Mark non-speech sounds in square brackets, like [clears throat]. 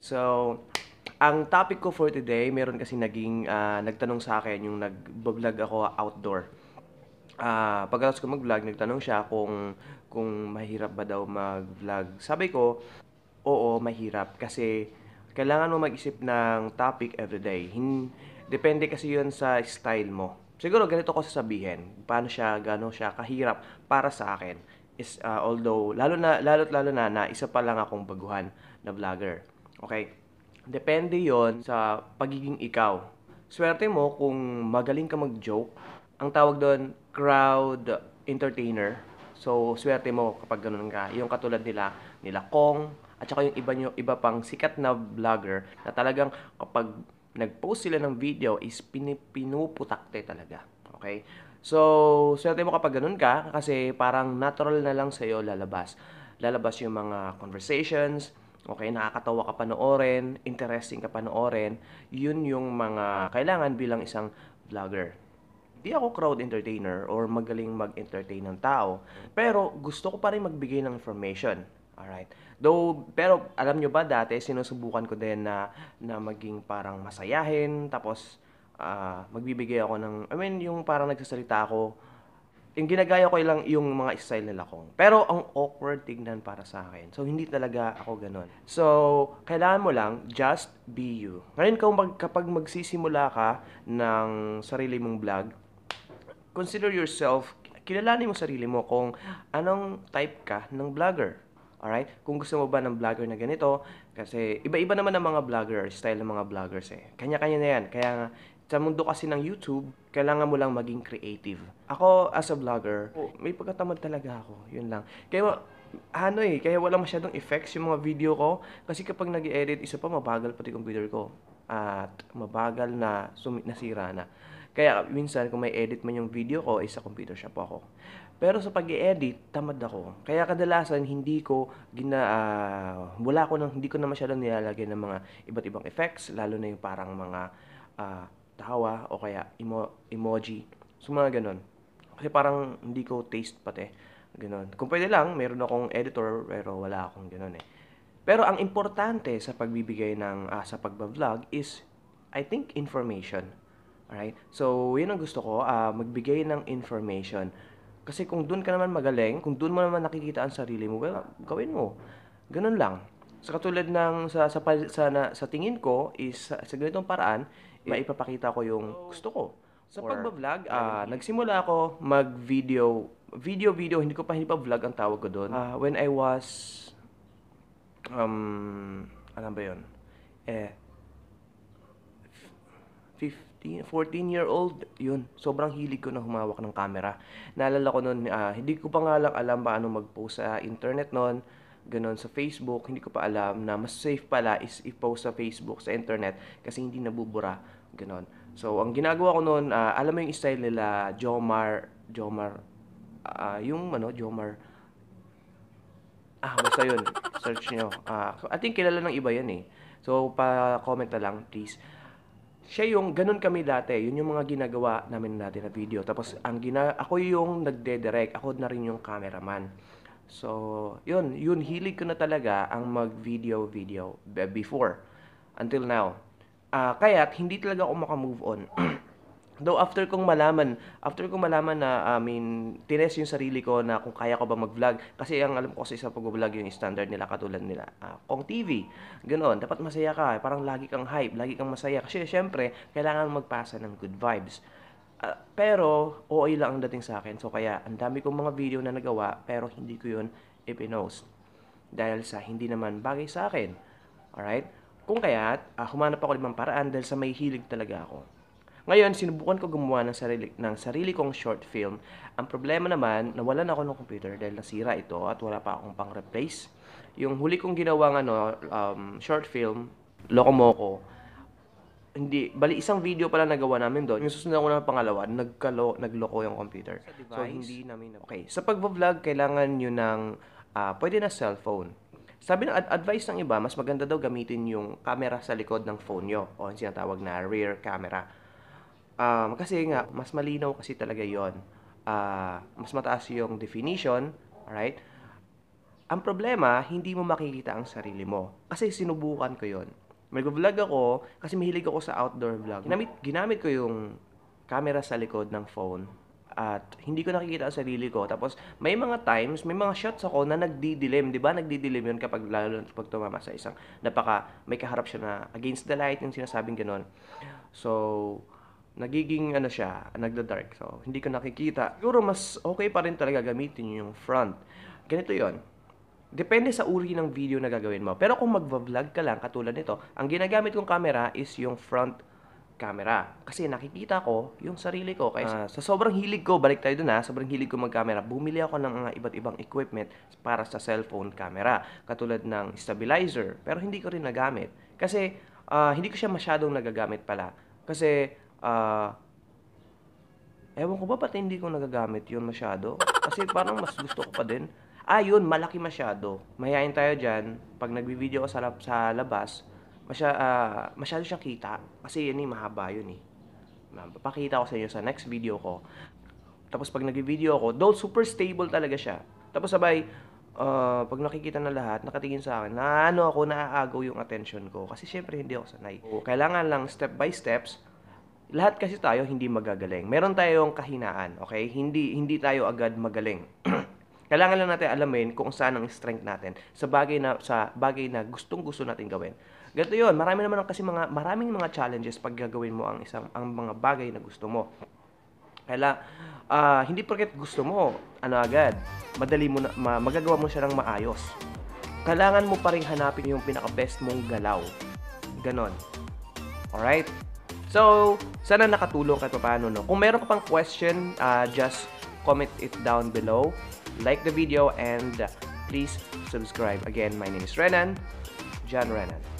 So, ang topic ko for today, meron kasi naging uh, nagtanong sa akin yung nag-vlog ako outdoor. Uh, ah, pagkatapos ko mag-vlog, nagtanong siya kung kung mahirap ba daw mag-vlog. Sabi ko, oo, mahirap kasi kailangan mo mag-isip ng topic everyday. Hin Depende kasi yun sa style mo. Siguro ganito ko sasabihin, paano siya, gano siya kahirap para sa akin. Is, uh, although, lalo na, lalo't lalo na na isa pa lang akong baguhan na vlogger. Okay? Depende yon sa pagiging ikaw. Swerte mo kung magaling ka mag-joke. Ang tawag doon, crowd entertainer. So, swerte mo kapag ganun ka. Yung katulad nila, nila Kong, at saka yung iba, nyo, iba pang sikat na vlogger na talagang kapag nag-post sila ng video is pinuputakte talaga. Okay? So, swerte mo kapag ganun ka kasi parang natural na lang sa'yo lalabas. Lalabas yung mga conversations, okay, nakakatawa ka panoorin, interesting ka panoorin, yun yung mga kailangan bilang isang vlogger. Di ako crowd entertainer or magaling mag-entertain ng tao, pero gusto ko pa rin magbigay ng information. Alright. Though, pero alam nyo ba dati, sinusubukan ko din na, na maging parang masayahin, tapos uh, magbibigay ako ng, I mean, yung parang nagsasalita ako yung ginagaya ko lang yung mga style nila kong. Pero ang awkward tignan para sa akin. So, hindi talaga ako ganun. So, kailangan mo lang just be you. Ngayon, kung mag, kapag magsisimula ka ng sarili mong vlog, consider yourself, kilalanin mo sarili mo kung anong type ka ng vlogger. Alright? Kung gusto mo ba ng vlogger na ganito, kasi iba-iba naman ang mga vlogger, style ng mga vloggers eh. Kanya-kanya na yan. Kaya sa mundo kasi ng YouTube, kailangan mo lang maging creative. Ako, as a vlogger, oh. may pagkatamad talaga ako. Yun lang. Kaya, ano eh, kaya wala masyadong effects yung mga video ko. Kasi kapag nag edit isa pa, mabagal pati computer ko. At mabagal na sumi- nasira na. Kaya minsan, kung may edit man yung video ko, isa sa computer shop ako. Pero sa pag edit tamad ako. Kaya kadalasan, hindi ko gina... Uh, wala ko nang, hindi ko na masyadong nilalagay ng mga iba't ibang effects, lalo na yung parang mga uh, tawa o kaya emo- emoji. So, mga ganun. Kasi parang hindi ko taste pati. Ganun. Kung pwede lang, meron akong editor pero wala akong ganun eh. Pero ang importante sa pagbibigay ng uh, sa pagba-vlog is I think information. Alright? So, yun ang gusto ko, uh, magbigay ng information. Kasi kung doon ka naman magaling, kung doon mo naman nakikita ang sarili mo, well, gawin mo. Ganun lang. Sa so, katulad ng sa sa sa, na, sa tingin ko is sa, sa ganitong paraan maipapakita ko yung gusto ko. Sa pagba-vlog, uh, um, ah, nagsimula ako mag-video, video-video, hindi ko pa, hindi pa vlog ang tawag ko doon. Uh, when I was, um, alam ba yon Eh, 15, 14 year old, yun, sobrang hilig ko na humawak ng camera. Naalala ko noon, uh, ah, hindi ko pa nga lang alam paano mag-post sa internet noon ganun sa Facebook, hindi ko pa alam na mas safe pala is i-post sa Facebook, sa internet, kasi hindi nabubura, ganun. So, ang ginagawa ko noon, uh, alam mo yung style nila, Jomar, Jomar, uh, yung ano, Jomar, ah, basta yun, search nyo. Uh, I think kilala ng iba yan eh. So, pa-comment na lang, please siya yung ganun kami dati. Yun yung mga ginagawa namin natin na video. Tapos ang gina ako yung nagde-direct, ako na rin yung cameraman. So, yun, yun hilig ko na talaga ang mag-video video eh, before until now. Uh, kaya't hindi talaga ako makamove on. [clears throat] Though after kong malaman, after kong malaman na, I mean, tinest yung sarili ko na kung kaya ko ba mag-vlog. Kasi ang alam ko kasi sa pag-vlog yung standard nila katulad nila. Uh, ah, kung TV, ganoon, dapat masaya ka. Eh, parang lagi kang hype, lagi kang masaya. Kasi syempre, kailangan magpasa ng good vibes. Ah, pero, OA lang ang dating sa akin. So, kaya, ang dami kong mga video na nagawa, pero hindi ko yun ipinost. Dahil sa hindi naman bagay sa akin. All right? Kung kaya, uh, ah, humanap ako limang paraan dahil sa may hilig talaga ako. Ngayon, sinubukan ko gumawa ng sarili, ng sarili kong short film. Ang problema naman, nawalan ako ng computer dahil nasira ito at wala pa akong pang-replace. Yung huli kong ginawang ano, um, short film, Lokomoko, hindi, bali isang video pala nagawa namin doon. Yung susunod ko na pangalawa, nagkalo, nagloko yung computer. So, hindi namin Okay, sa pagbablog, kailangan nyo ng, uh, pwede na cellphone. Sabi ng ad- advice ng iba, mas maganda daw gamitin yung camera sa likod ng phone nyo o ang sinatawag na rear camera. Um, kasi nga, mas malinaw kasi talaga yon uh, ah, Mas mataas yung definition, alright? Ang problema, hindi mo makikita ang sarili mo. Kasi sinubukan ko yon Mag-vlog ako kasi mahilig ako sa outdoor vlog. Ginamit, ginamit ko yung camera sa likod ng phone at hindi ko nakikita ang sarili ko. Tapos, may mga times, may mga shots ako na nagdidilim. Di ba? Nagdidilim yun kapag lalo pag tumama sa isang napaka, may kaharap siya na against the light, yung sinasabing ganun. So, nagiging ano siya, nagda-dark. So, hindi ko nakikita. Siguro mas okay pa rin talaga gamitin yung front. Ganito yon Depende sa uri ng video na gagawin mo. Pero kung magva-vlog ka lang, katulad nito, ang ginagamit kong camera is yung front camera. Kasi nakikita ko yung sarili ko. Kaya uh, sa sobrang hilig ko, balik tayo doon ha, ah, sobrang hilig ko mag-camera, bumili ako ng mga ah, iba't ibang equipment para sa cellphone camera. Katulad ng stabilizer, pero hindi ko rin nagamit. Kasi uh, hindi ko siya masyadong nagagamit pala. Kasi, uh, ewan ko ba ba't hindi ko nagagamit yon masyado? Kasi parang mas gusto ko pa din ayun, ah, malaki masyado. Mayayain tayo diyan pag nagbi-video ko sa, lab, sa labas, masya, uh, masyado siyang kita kasi yan eh, mahaba yun eh. Papakita ko sa inyo sa next video ko. Tapos pag nagbi-video ako, though super stable talaga siya. Tapos sabay, uh, pag nakikita na lahat, nakatingin sa akin, na ano ako, naaagaw yung attention ko. Kasi syempre hindi ako sanay. Kailangan lang step by steps, lahat kasi tayo hindi magagaling. Meron tayong kahinaan, okay? Hindi, hindi tayo agad magaling. [clears throat] Kailangan lang natin alamin kung saan ang strength natin sa bagay na sa bagay na gustong-gusto natin gawin. Ganito 'yon. Marami naman kasi mga maraming mga challenges pag gagawin mo ang isang ang mga bagay na gusto mo. Kaila, uh, ah, hindi porket gusto mo, ano agad, madali mo na, ma, magagawa mo siya ng maayos. Kailangan mo pa rin hanapin yung pinaka-best mong galaw. Ganon. Alright? So, sana nakatulong kahit paano, no? Kung meron ka pang question, uh, just comment it down below. like the video and please subscribe again my name is Renan John Renan